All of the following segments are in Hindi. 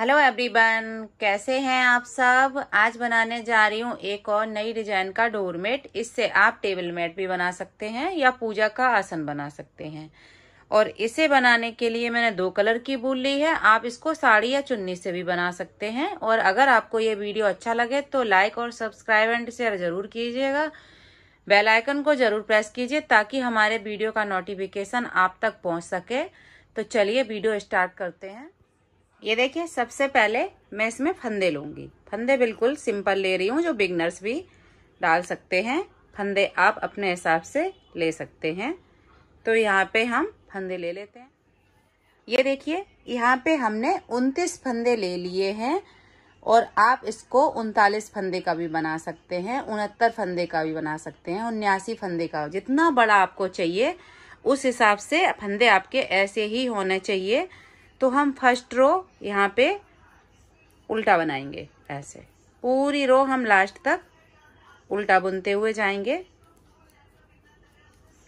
हेलो एवरीवन कैसे हैं आप सब आज बनाने जा रही हूँ एक और नई डिजाइन का डोर मेट इससे आप टेबल मेट भी बना सकते हैं या पूजा का आसन बना सकते हैं और इसे बनाने के लिए मैंने दो कलर की बूल ली है आप इसको साड़ी या चुन्नी से भी बना सकते हैं और अगर आपको ये वीडियो अच्छा लगे तो लाइक और सब्सक्राइब एंड शेयर जरूर कीजिएगा बेल आइकन को जरूर प्रेस कीजिए ताकि हमारे वीडियो का नोटिफिकेशन आप तक पहुंच सके तो चलिए वीडियो स्टार्ट करते हैं ये देखिए सबसे पहले मैं इसमें फंदे लूँगी फंदे बिल्कुल सिंपल ले रही हूँ जो बिगनर्स भी डाल सकते हैं फंदे आप अपने हिसाब से ले सकते हैं तो यहाँ पे हम फंदे ले लेते हैं ये देखिए यहाँ पे हमने उनतीस फंदे ले लिए हैं और आप इसको उनतालीस फंदे का भी बना सकते हैं उनहत्तर फंदे का भी बना सकते हैं उन्यासी फंदे का जितना बड़ा आपको चाहिए उस हिसाब से फंदे आपके ऐसे ही होने चाहिए तो हम फर्स्ट रो यहाँ पे उल्टा बनाएंगे ऐसे पूरी रो हम लास्ट तक उल्टा बुनते हुए जाएंगे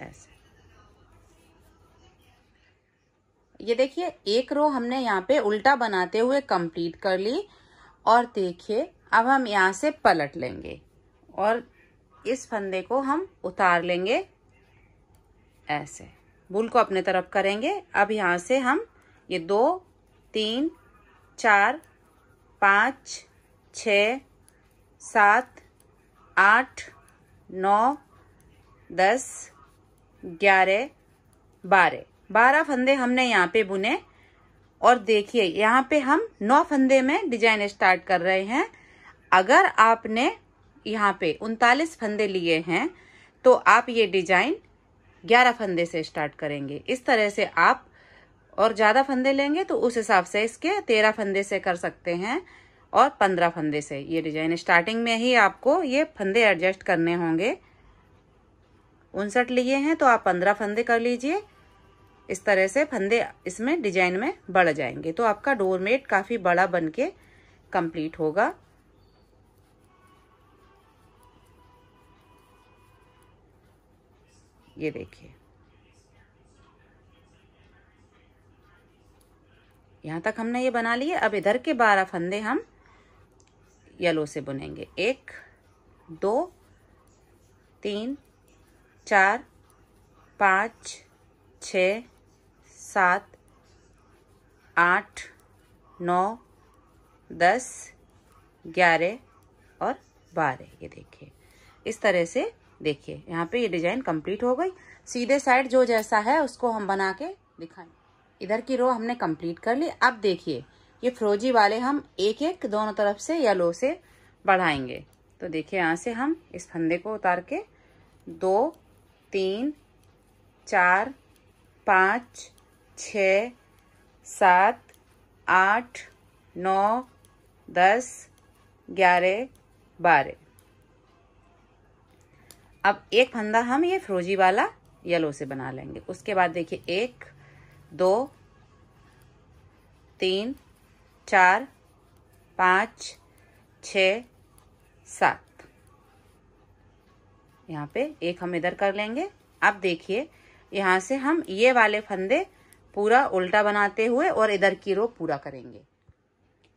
ऐसे ये देखिए एक रो हमने यहाँ पे उल्टा बनाते हुए कंप्लीट कर ली और देखिए अब हम यहाँ से पलट लेंगे और इस फंदे को हम उतार लेंगे ऐसे बुल को अपने तरफ करेंगे अब यहाँ से हम ये दो तीन चार पाँच छ सात आठ नौ दस ग्यारह बारह बारह फंदे हमने यहाँ पे बुने और देखिए यहाँ पे हम नौ फंदे में डिजाइन स्टार्ट कर रहे हैं अगर आपने यहाँ पे उनतालीस फंदे लिए हैं तो आप ये डिजाइन ग्यारह फंदे से स्टार्ट करेंगे इस तरह से आप और ज़्यादा फंदे लेंगे तो उस हिसाब से इसके तेरह फंदे से कर सकते हैं और पंद्रह फंदे से ये डिजाइन स्टार्टिंग में ही आपको ये फंदे एडजस्ट करने होंगे उनसठ लिए हैं तो आप पंद्रह फंदे कर लीजिए इस तरह से फंदे इसमें डिजाइन में बढ़ जाएंगे तो आपका डोरमेट काफ़ी बड़ा बन के कम्प्लीट होगा ये देखिए यहाँ तक हमने ये बना लिए अब इधर के बारह फंदे हम येलो से बुनेंगे एक दो तीन चार पाँच छ सात आठ नौ दस ग्यारह और बारह ये देखिए इस तरह से देखिए यहाँ पे ये डिजाइन कंप्लीट हो गई सीधे साइड जो जैसा है उसको हम बना के दिखाएंगे इधर की रो हमने कंप्लीट कर ली अब देखिए ये फ्रोजी वाले हम एक एक दोनों तरफ से येलो से बढ़ाएंगे तो देखिए यहाँ से हम इस फंदे को उतार के दो तीन चार पाँच छ सात आठ नौ दस ग्यारह बारह अब एक फंदा हम ये फ्रोजी वाला येलो से बना लेंगे उसके बाद देखिए एक दो तीन चार पाँच छ सात यहाँ पे एक हम इधर कर लेंगे अब देखिए यहाँ से हम ये वाले फंदे पूरा उल्टा बनाते हुए और इधर की रो पूरा करेंगे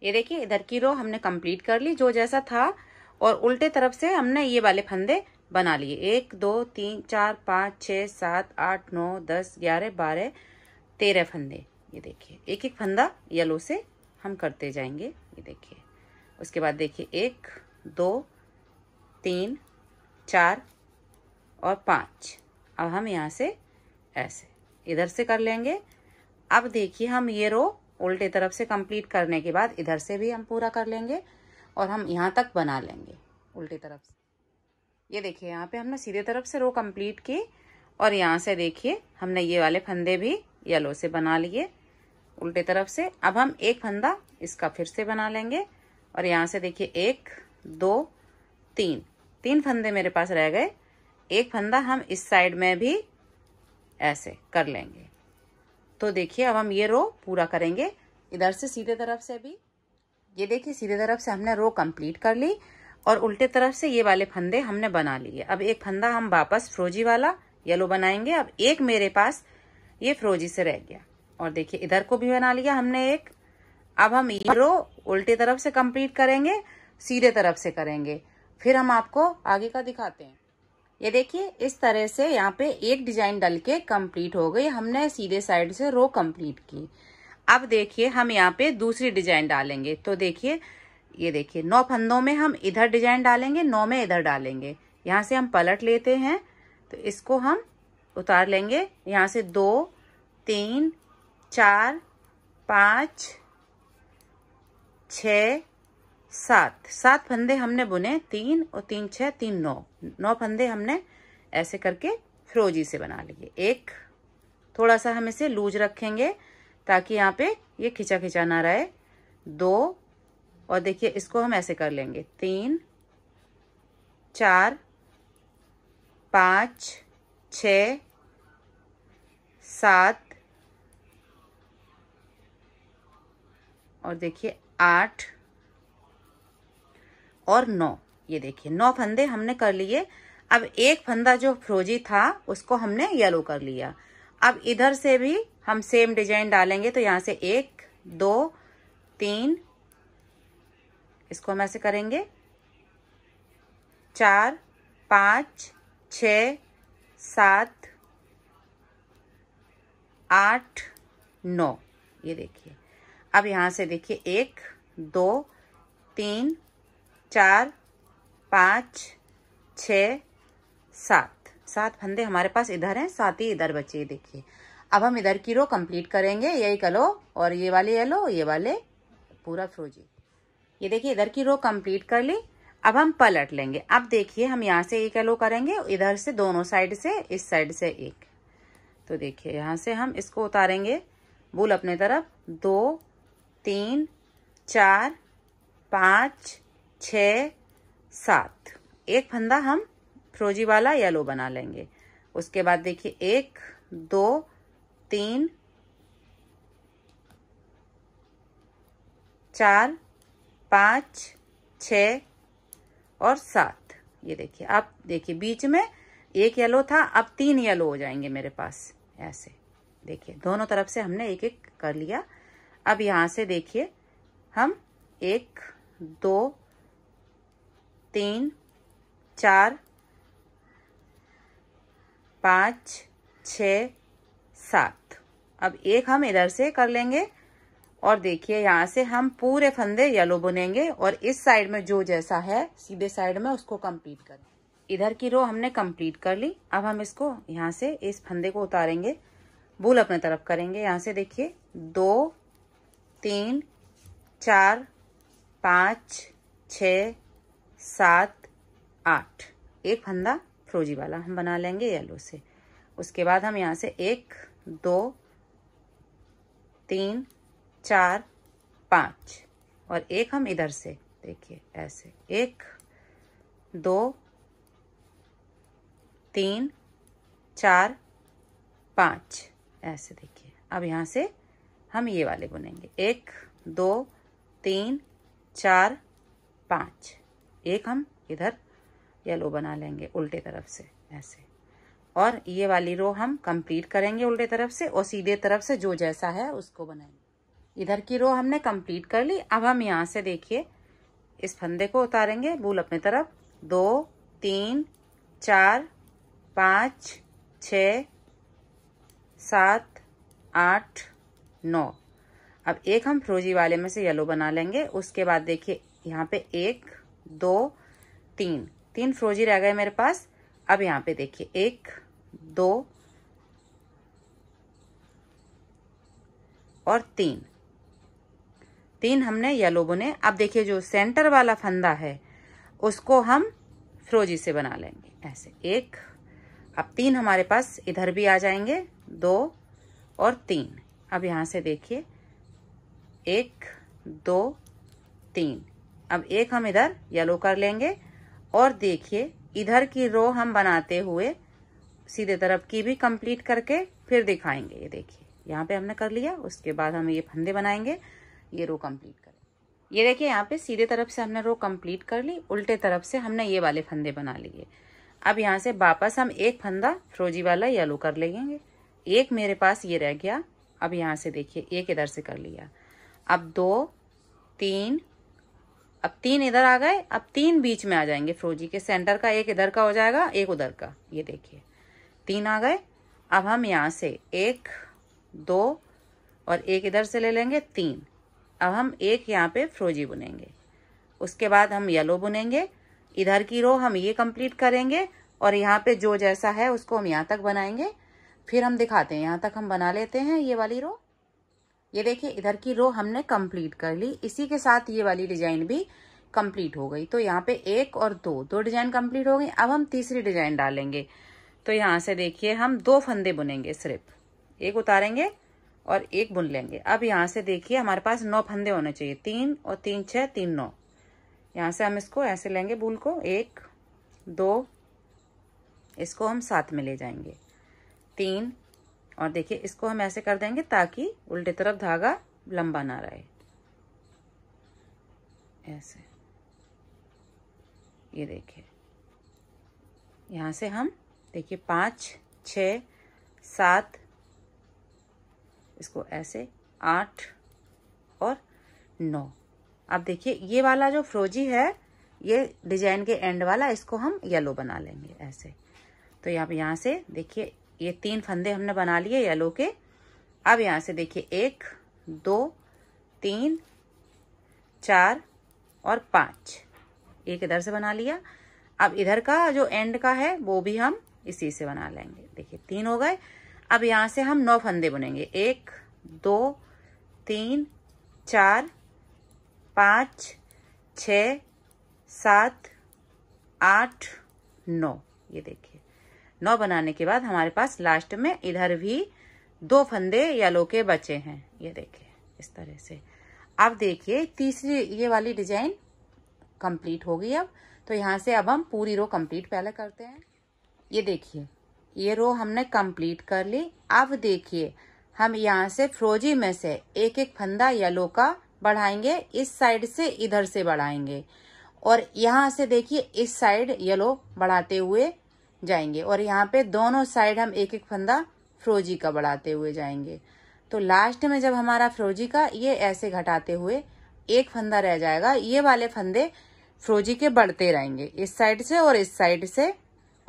ये देखिए इधर की रो हमने कंप्लीट कर ली जो जैसा था और उल्टे तरफ से हमने ये वाले फंदे बना लिए एक दो तीन चार पाँच छ सात आठ नौ दस ग्यारह बारह तेरह फंदे ये देखिए एक एक फंदा येलो से हम करते जाएंगे ये देखिए उसके बाद देखिए एक दो तीन चार और पाँच अब हम यहाँ से ऐसे इधर से कर लेंगे अब देखिए हम ये रो उल्टे तरफ से कंप्लीट करने के बाद इधर से भी हम पूरा कर लेंगे और हम यहाँ तक बना लेंगे उल्टी तरफ से ये देखिए यहाँ पे हमने सीधे तरफ से रो कंप्लीट की और यहाँ से देखिए हमने ये वाले फंदे भी येलो से बना लिए उल्टे तरफ से अब हम एक फंदा इसका फिर से बना लेंगे और यहाँ से देखिए एक दो तीन तीन फंदे मेरे पास रह गए एक फंदा हम इस साइड में भी ऐसे कर लेंगे तो देखिए अब हम ये रो पूरा करेंगे इधर से सीधे तरफ से भी ये देखिए सीधे तरफ से हमने रो कंप्लीट कर ली और उल्टे तरफ से ये वाले फंदे हमने बना लिए अब एक फंदा हम वापस फ्रोजी वाला येलो बनाएंगे अब एक मेरे पास ये फ्रोजी से रह गया और देखिए इधर को भी बना लिया हमने एक अब हम ये रो उल्टे तरफ से कंप्लीट करेंगे सीधे तरफ से करेंगे फिर हम आपको आगे का दिखाते हैं ये देखिए इस तरह से यहाँ पे एक डिजाइन डल के कंप्लीट हो गई हमने सीधे साइड से रो कंप्लीट की अब देखिए हम यहाँ पे दूसरी डिजाइन डालेंगे तो देखिए ये देखिए नौ फंदों में हम इधर डिजाइन डालेंगे नौ में इधर डालेंगे यहाँ से हम पलट लेते हैं तो इसको हम उतार लेंगे यहाँ से दो तीन चार पाँच छ सात सात फंदे हमने बुने तीन और तीन छः तीन नौ नौ फंदे हमने ऐसे करके फ्रोजी से बना लिए एक थोड़ा सा हम इसे लूज रखेंगे ताकि यहाँ पे ये खिंचा खिंचा ना रहे दो और देखिए इसको हम ऐसे कर लेंगे तीन चार पाँच छ सात और देखिए आठ और नौ ये देखिए नौ फंदे हमने कर लिए अब एक फंदा जो फ्रोजी था उसको हमने येलो कर लिया अब इधर से भी हम सेम डिजाइन डालेंगे तो यहां से एक दो तीन इसको हम ऐसे करेंगे चार पांच छ सात आठ नौ ये देखिए अब यहाँ से देखिए एक दो तीन चार पाँच छ सात सात फंदे हमारे पास इधर हैं सात ही इधर बचे ये देखिए अब हम इधर की रो कंप्लीट करेंगे यही कलो और ये वाले ये लो ये वाले पूरा फ्रोजी ये देखिए इधर की रो कंप्लीट कर ली अब हम पलट लेंगे अब देखिए हम यहाँ से एक एलो करेंगे इधर से दोनों साइड से इस साइड से एक तो देखिए यहाँ से हम इसको उतारेंगे बुल अपने तरफ दो तीन चार पाँच छ सात एक फंदा हम फ्रोजी वाला येलो बना लेंगे उसके बाद देखिए एक दो तीन चार पाँच छ और सात ये देखिए आप देखिए बीच में एक येलो था अब तीन येलो हो जाएंगे मेरे पास ऐसे देखिए दोनों तरफ से हमने एक एक कर लिया अब यहाँ से देखिए हम एक दो तीन चार पाँच छ सात अब एक हम इधर से कर लेंगे और देखिए यहाँ से हम पूरे फंदे येलो बुनेंगे और इस साइड में जो जैसा है सीधे साइड में उसको कंप्लीट कर इधर की रो हमने कंप्लीट कर ली अब हम इसको यहाँ से इस फंदे को उतारेंगे बुल अपने तरफ करेंगे यहाँ से देखिए दो तीन चार पाँच छ सात आठ एक फंदा फ्रोजी वाला हम बना लेंगे येलो से उसके बाद हम यहाँ से एक दो तीन चार पाँच और एक हम इधर से देखिए ऐसे एक दो तीन चार पाँच ऐसे देखिए अब यहाँ से हम ये वाले बुनेंगे एक दो तीन चार पाँच एक हम इधर येलो बना लेंगे उल्टे तरफ से ऐसे और ये वाली रो हम कंप्लीट करेंगे उल्टे तरफ से और सीधे तरफ से जो जैसा है उसको बनाएंगे इधर की रो हमने कंप्लीट कर ली अब हम यहाँ से देखिए इस फंदे को उतारेंगे भूल अपनी तरफ दो तीन चार पाँच छ सात आठ नौ अब एक हम फ्रोजी वाले में से येलो बना लेंगे उसके बाद देखिए यहाँ पे एक दो तीन तीन फ्रोजी रह गए मेरे पास अब यहाँ पे देखिए एक दो और तीन तीन हमने येलो बुने अब देखिए जो सेंटर वाला फंदा है उसको हम फ्रोजी से बना लेंगे ऐसे एक अब तीन हमारे पास इधर भी आ जाएंगे दो और तीन अब यहाँ से देखिए एक दो तीन अब एक हम इधर येलो कर लेंगे और देखिए इधर की रो हम बनाते हुए सीधे तरफ की भी कंप्लीट करके फिर दिखाएंगे ये देखिए यहाँ पे हमने कर लिया उसके बाद हम ये फंदे बनाएंगे ये रो कंप्लीट करें ये देखिए यहाँ पे सीधे तरफ से हमने रो कंप्लीट कर ली उल्टे तरफ से हमने ये वाले फंदे बना लिए अब यहाँ से वापस हम एक फंदा फ्रोजी वाला येलो कर लेंगे एक मेरे पास ये रह गया अब यहाँ से देखिए एक इधर से कर लिया अब दो तीन अब तीन इधर आ गए अब तीन बीच में आ जाएंगे फ्रोजी के सेंटर का एक इधर का हो जाएगा एक उधर का ये देखिए तीन आ गए अब हम यहाँ से एक दो और एक इधर से ले लेंगे तीन अब हम एक यहाँ पे फ्रोजी बुनेंगे उसके बाद हम येलो बुनेंगे इधर की रो हम ये कंप्लीट करेंगे और यहाँ पे जो जैसा है उसको हम यहाँ तक बनाएंगे फिर हम दिखाते हैं यहाँ तक हम बना लेते हैं ये वाली रो ये देखिए इधर की रो हमने कंप्लीट कर ली इसी के साथ ये वाली डिजाइन भी कंप्लीट हो गई तो यहाँ पे एक और दो दो डिजाइन कंप्लीट हो गई अब हम तीसरी डिजाइन डालेंगे तो यहाँ से देखिए हम दो फंदे बुनेंगे सिर्फ एक उतारेंगे और एक बुन लेंगे अब यहाँ से देखिए हमारे पास नौ फंदे होने चाहिए तीन और तीन छः तीन नौ यहाँ से हम इसको ऐसे लेंगे बुल को एक दो इसको हम साथ में ले जाएंगे तीन और देखिए इसको हम ऐसे कर देंगे ताकि उल्टे तरफ धागा लंबा ना रहे ऐसे ये देखिए यहाँ से हम देखिए पाँच छ सात इसको ऐसे आठ और नौ अब देखिए ये वाला जो फ्रोजी है ये डिजाइन के एंड वाला इसको हम येलो बना लेंगे ऐसे तो आप यहाँ से देखिए ये तीन फंदे हमने बना लिए येलो के अब यहाँ से देखिए एक दो तीन चार और पाँच एक इधर से बना लिया अब इधर का जो एंड का है वो भी हम इसी से बना लेंगे देखिए तीन हो गए अब यहाँ से हम नौ फंदे बुनेंगे एक दो तीन चार पाँच छ सात आठ नौ ये देखिए नौ बनाने के बाद हमारे पास लास्ट में इधर भी दो फंदे येलो के बचे हैं ये देखिए इस तरह से अब देखिए तीसरी ये वाली डिजाइन कंप्लीट हो गई अब तो यहाँ से अब हम पूरी रो कंप्लीट पहले करते हैं ये देखिए ये रो हमने कंप्लीट कर ली अब देखिए हम यहाँ से फ्रोजी में से एक एक फंदा येलो का बढ़ाएंगे इस साइड से इधर से बढ़ाएंगे और यहाँ से देखिए इस साइड येलो बढ़ाते हुए जाएंगे और यहाँ पे दोनों साइड हम एक एक फंदा फ्रोजी का बढ़ाते हुए जाएंगे तो लास्ट में जब हमारा फ्रोजी का ये ऐसे घटाते हुए एक फंदा रह जाएगा ये वाले फंदे फ्रोजी के बढ़ते रहेंगे इस साइड से और इस साइड से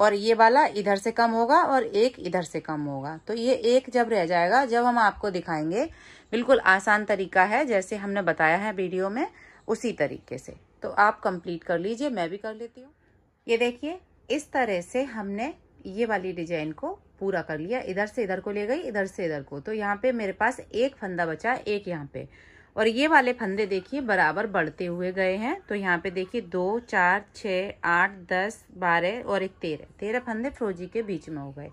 और ये वाला इधर से कम होगा और एक इधर से कम होगा तो ये एक जब रह जाएगा जब हम आपको दिखाएंगे बिल्कुल आसान तरीका है जैसे हमने बताया है वीडियो में उसी तरीके से तो आप कंप्लीट कर लीजिए मैं भी कर लेती हूँ ये देखिए इस तरह से हमने ये वाली डिजाइन को पूरा कर लिया इधर से इधर को ले गई इधर से इधर को तो यहाँ पे मेरे पास एक फंदा बचा एक यहाँ पे और ये वाले फंदे देखिए बराबर बढ़ते हुए गए हैं तो यहाँ पे देखिए दो चार छः आठ दस बारह और एक तेरह तेरह फंदे फ्रोजी के बीच में हो गए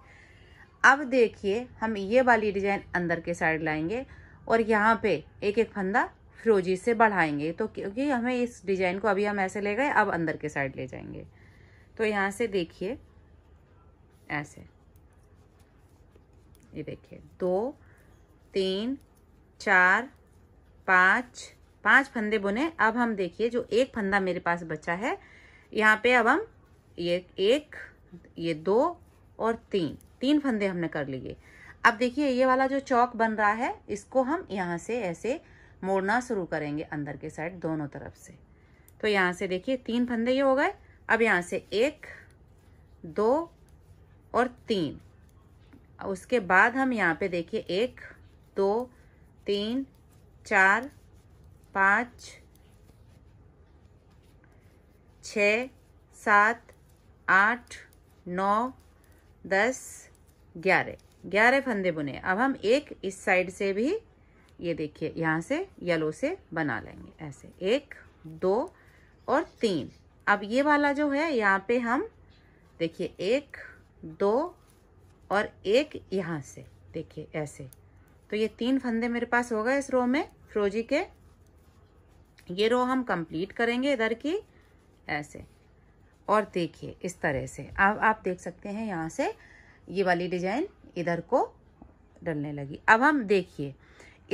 अब देखिए हम ये वाली डिजाइन अंदर के साइड लाएंगे और यहाँ पे एक एक फंदा फ्रोजी से बढ़ाएंगे तो क्योंकि हमें इस डिजाइन को अभी हम ऐसे ले गए अब अंदर के साइड ले जाएंगे तो यहाँ से देखिए ऐसे ये देखिए दो तीन चार पाँच पाँच फंदे बुने अब हम देखिए जो एक फंदा मेरे पास बचा है यहाँ पे अब हम ये एक ये दो और तीन तीन फंदे हमने कर लिए अब देखिए ये वाला जो चौक बन रहा है इसको हम यहाँ से ऐसे मोड़ना शुरू करेंगे अंदर के साइड दोनों तरफ से तो यहाँ से देखिए तीन फंदे ये हो गए अब यहाँ से एक दो और तीन उसके बाद हम यहाँ पे देखिए एक दो तीन चार पाँच छ सात आठ नौ दस ग्यारह ग्यारह फंदे बुने अब हम एक इस साइड से भी ये देखिए यहाँ से येलो से बना लेंगे ऐसे एक दो और तीन अब ये वाला जो है यहाँ पे हम देखिए एक दो और एक यहाँ से देखिए ऐसे तो ये तीन फंदे मेरे पास हो गए इस रो में फ्रोजी के ये रो हम कंप्लीट करेंगे इधर की ऐसे और देखिए इस तरह से अब आप देख सकते हैं यहाँ से ये वाली डिजाइन इधर को डलने लगी अब हम देखिए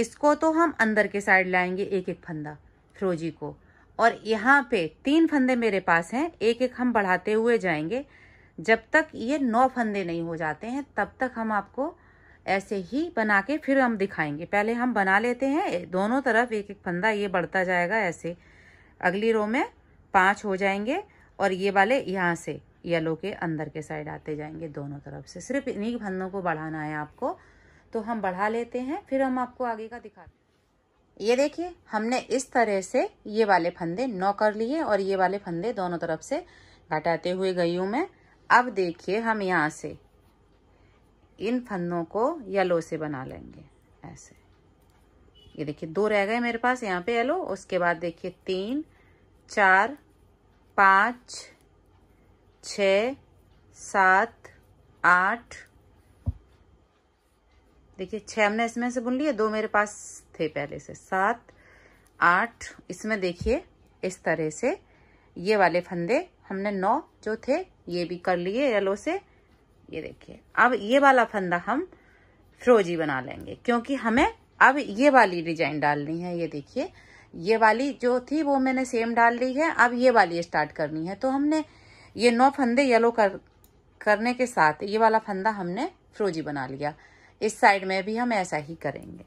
इसको तो हम अंदर के साइड लाएंगे एक एक फंदा फ्रोजी को और यहाँ पे तीन फंदे मेरे पास हैं एक एक हम बढ़ाते हुए जाएंगे जब तक ये नौ फंदे नहीं हो जाते हैं तब तक हम आपको ऐसे ही बना के फिर हम दिखाएंगे पहले हम बना लेते हैं दोनों तरफ एक एक फंदा ये बढ़ता जाएगा ऐसे अगली रो में पाँच हो जाएंगे और ये वाले यहाँ से येलो के अंदर के साइड आते जाएंगे दोनों तरफ से सिर्फ इन्हीं फंदों को बढ़ाना है आपको तो हम बढ़ा लेते हैं फिर हम आपको आगे का दिखाते ये देखिए हमने इस तरह से ये वाले फंदे नौ कर लिए और ये वाले फंदे दोनों तरफ से घटाते हुए गई हूँ मैं अब देखिए हम यहाँ से इन फंदों को येलो से बना लेंगे ऐसे ये देखिए दो रह गए मेरे पास यहाँ पे येलो उसके बाद देखिए तीन चार पाँच छ सात आठ देखिए छः हमने इसमें से बुन लिए दो मेरे पास थे पहले से सात आठ इसमें देखिए इस तरह से ये वाले फंदे हमने नौ जो थे ये भी कर लिए येलो से ये देखिए अब ये वाला फंदा हम फ्रोजी बना लेंगे क्योंकि हमें अब ये वाली डिजाइन डालनी है ये देखिए ये वाली जो थी वो मैंने सेम डाल ली है अब ये वाली स्टार्ट करनी है तो हमने ये नौ फंदे येलो कर करने के साथ ये वाला फंदा हमने फ्रोजी बना लिया इस साइड में भी हम ऐसा ही करेंगे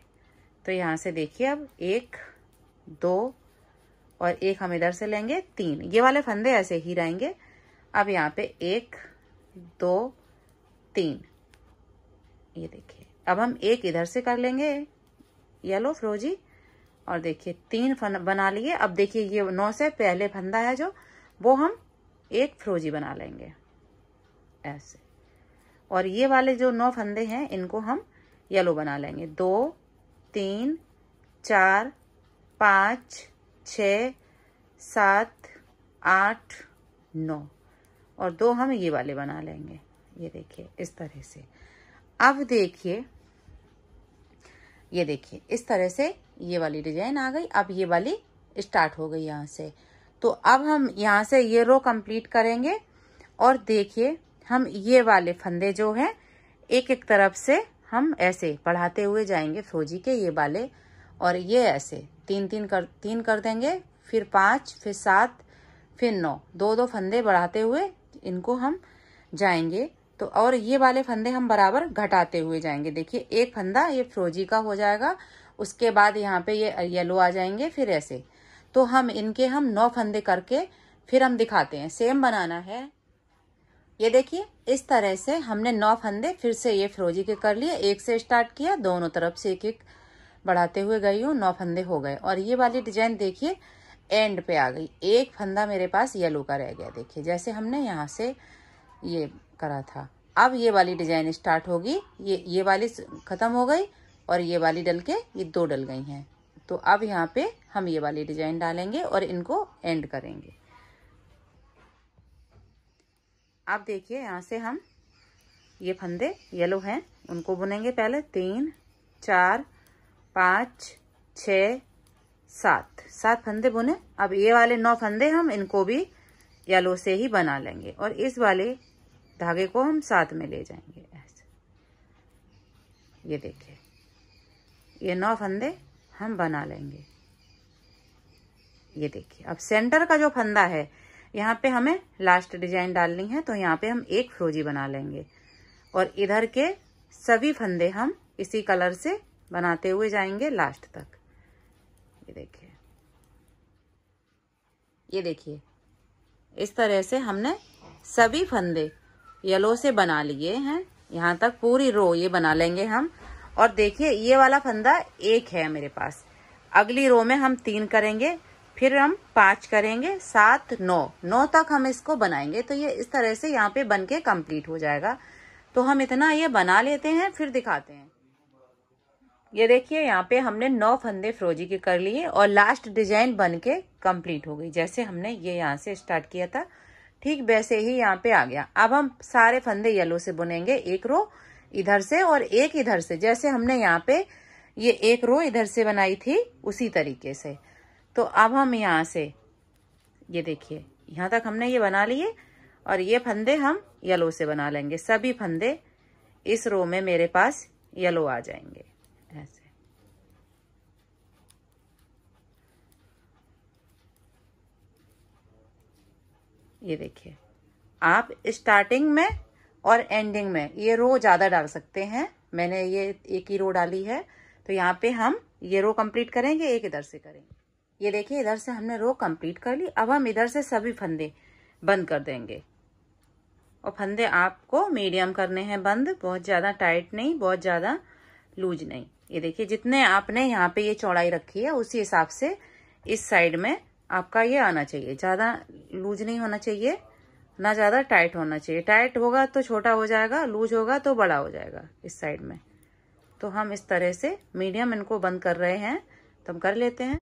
तो यहाँ से देखिए अब एक दो और एक हम इधर से लेंगे तीन ये वाले फंदे ऐसे ही रहेंगे अब यहाँ पे एक दो तीन ये देखिए अब हम एक इधर से कर लेंगे येलो फ्रोजी और देखिए तीन फन बना लिए अब देखिए ये नौ से पहले फंदा है जो वो हम एक फ्रोजी बना लेंगे ऐसे और ये वाले जो नौ फंदे हैं इनको हम येलो बना लेंगे दो तीन चार पाँच छ सात आठ नौ और दो हम ये वाले बना लेंगे ये देखिए इस तरह से अब देखिए ये देखिए इस तरह से ये वाली डिजाइन आ गई अब ये वाली स्टार्ट हो गई यहाँ से तो अब हम यहाँ से ये रो कंप्लीट करेंगे और देखिए हम ये वाले फंदे जो हैं एक एक तरफ से हम ऐसे बढ़ाते हुए जाएंगे फ्रोजी के ये वाले और ये ऐसे तीन तीन कर तीन कर देंगे फिर पाँच फिर सात फिर नौ दो दो फंदे बढ़ाते हुए इनको हम जाएंगे तो और ये वाले फंदे हम बराबर घटाते हुए जाएंगे देखिए एक फंदा ये फ्रोजी का हो जाएगा उसके बाद यहाँ पे ये येलो आ जाएंगे फिर ऐसे तो हम इनके हम नौ फंदे करके फिर हम दिखाते हैं सेम बनाना है ये देखिए इस तरह से हमने नौ फंदे फिर से ये फ्रोजी के कर लिए एक से स्टार्ट किया दोनों तरफ से एक एक बढ़ाते हुए गई हूँ नौ फंदे हो गए और ये वाली डिजाइन देखिए एंड पे आ गई एक फंदा मेरे पास येलो का रह गया देखिए जैसे हमने यहाँ से ये करा था अब ये वाली डिजाइन स्टार्ट होगी ये ये वाली खत्म हो गई और ये वाली डल के ये दो डल गई हैं तो अब यहाँ पे हम ये वाली डिजाइन डालेंगे और इनको एंड करेंगे आप देखिए यहाँ से हम ये फंदे येलो हैं उनको बुनेंगे पहले तीन चार पाँच छ सात सात फंदे बुने अब ये वाले नौ फंदे हम इनको भी येलो से ही बना लेंगे और इस वाले धागे को हम साथ में ले जाएंगे ऐसे ये देखिए ये नौ फंदे हम बना लेंगे ये देखिए अब सेंटर का जो फंदा है यहाँ पे हमें लास्ट डिजाइन डालनी है तो यहाँ पे हम एक फ्रोजी बना लेंगे और इधर के सभी फंदे हम इसी कलर से बनाते हुए जाएंगे लास्ट तक ये देखिए ये देखिए इस तरह से हमने सभी फंदे येलो से बना लिए हैं यहाँ तक पूरी रो ये बना लेंगे हम और देखिए ये वाला फंदा एक है मेरे पास अगली रो में हम तीन करेंगे फिर हम पांच करेंगे सात नौ नौ तक हम इसको बनाएंगे तो ये इस तरह से यहाँ पे बन के कम्प्लीट हो जाएगा तो हम इतना ये बना लेते हैं फिर दिखाते हैं ये देखिए यहाँ पे हमने नौ फंदे फ्रोजी के कर लिए और लास्ट डिजाइन बन के कम्प्लीट हो गई जैसे हमने ये यहाँ से स्टार्ट किया था ठीक वैसे ही यहाँ पे आ गया अब हम सारे फंदे येलो से बुनेंगे एक रो इधर से और एक इधर से जैसे हमने यहाँ पे ये एक रो इधर से बनाई थी उसी तरीके से तो अब हम यहाँ से ये देखिए यहाँ तक हमने ये बना लिए और ये फंदे हम येलो से बना लेंगे सभी फंदे इस रो में मेरे पास येलो आ जाएंगे ये देखिए आप स्टार्टिंग में और एंडिंग में ये रो ज़्यादा डाल सकते हैं मैंने ये एक ही रो डाली है तो यहाँ पे हम ये रो कंप्लीट करेंगे एक इधर से करेंगे ये देखिए इधर से हमने रो कंप्लीट कर ली अब हम इधर से सभी फंदे बंद कर देंगे और फंदे आपको मीडियम करने हैं बंद बहुत ज़्यादा टाइट नहीं बहुत ज़्यादा लूज नहीं ये देखिए जितने आपने यहाँ पे ये चौड़ाई रखी है उसी हिसाब से इस साइड में आपका ये आना चाहिए ज़्यादा लूज नहीं होना चाहिए ना ज़्यादा टाइट होना चाहिए टाइट होगा तो छोटा हो जाएगा लूज होगा तो बड़ा हो जाएगा इस साइड में तो हम इस तरह से मीडियम इनको बंद कर रहे हैं तो हम कर लेते हैं